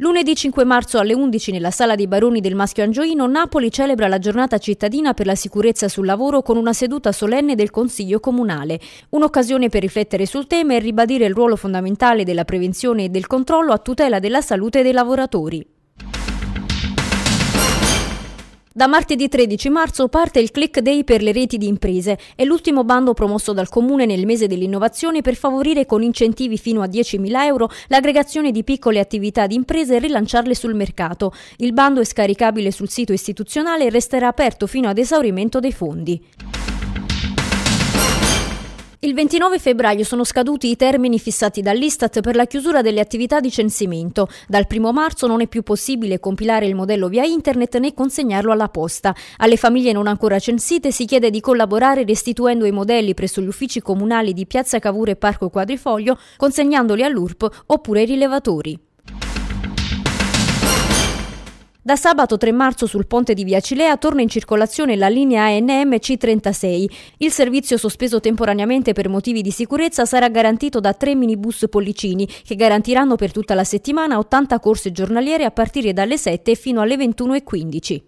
Lunedì 5 marzo alle 11 nella sala dei Baroni del Maschio Angioino, Napoli celebra la giornata cittadina per la sicurezza sul lavoro con una seduta solenne del Consiglio Comunale. Un'occasione per riflettere sul tema e ribadire il ruolo fondamentale della prevenzione e del controllo a tutela della salute dei lavoratori. Da martedì 13 marzo parte il Click Day per le reti di imprese. È l'ultimo bando promosso dal Comune nel mese dell'innovazione per favorire con incentivi fino a 10.000 euro l'aggregazione di piccole attività di imprese e rilanciarle sul mercato. Il bando è scaricabile sul sito istituzionale e resterà aperto fino ad esaurimento dei fondi. Il 29 febbraio sono scaduti i termini fissati dall'Istat per la chiusura delle attività di censimento. Dal 1 marzo non è più possibile compilare il modello via internet né consegnarlo alla posta. Alle famiglie non ancora censite si chiede di collaborare restituendo i modelli presso gli uffici comunali di Piazza Cavour e Parco Quadrifoglio, consegnandoli all'URP oppure ai rilevatori. Da sabato 3 marzo sul ponte di Via Cilea torna in circolazione la linea ANM C36. Il servizio sospeso temporaneamente per motivi di sicurezza sarà garantito da tre minibus pollicini che garantiranno per tutta la settimana 80 corse giornaliere a partire dalle 7 fino alle 21.15.